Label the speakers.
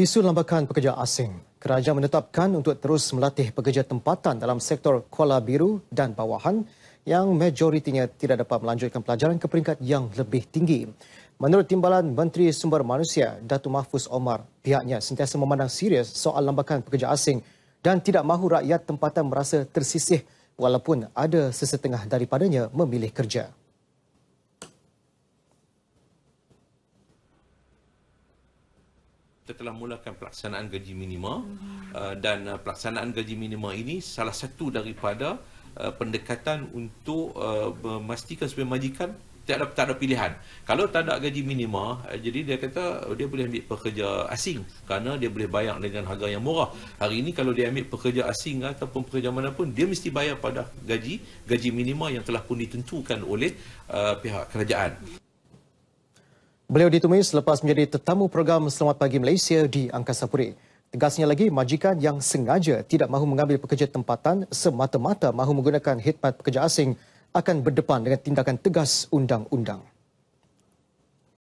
Speaker 1: Isu lambakan pekerja asing. Kerajaan menetapkan untuk terus melatih pekerja tempatan dalam sektor Kuala Biru dan bawahan yang majoritinya tidak dapat melanjutkan pelajaran ke peringkat yang lebih tinggi. Menurut Timbalan Menteri Sumber Manusia, Datu Mahfuz Omar, pihaknya sentiasa memandang serius soal lambakan pekerja asing dan tidak mahu rakyat tempatan merasa tersisih walaupun ada sesetengah daripadanya memilih kerja.
Speaker 2: kita telah mulakan pelaksanaan gaji minima hmm. uh, dan uh, pelaksanaan gaji minima ini salah satu daripada uh, pendekatan untuk memastikan supaya majikan tak ada tak ada pilihan. Kalau tak ada gaji minima, jadi dia kata dia boleh ambil pekerja asing kerana dia boleh bayar dengan harga yang murah. Hari ini kalau dia ambil pekerja asing ataupun pekerja mana pun, dia mesti bayar pada gaji gaji minima yang telah pun ditentukan oleh uh, pihak
Speaker 1: kerajaan. Beliau ditemui selepas menjadi tetamu program Selamat Pagi Malaysia di Angkasa Puri. Tegasnya lagi, majikan yang sengaja tidak mahu mengambil pekerja tempatan semata-mata mahu menggunakan khidmat pekerja asing akan berdepan dengan tindakan tegas undang-undang.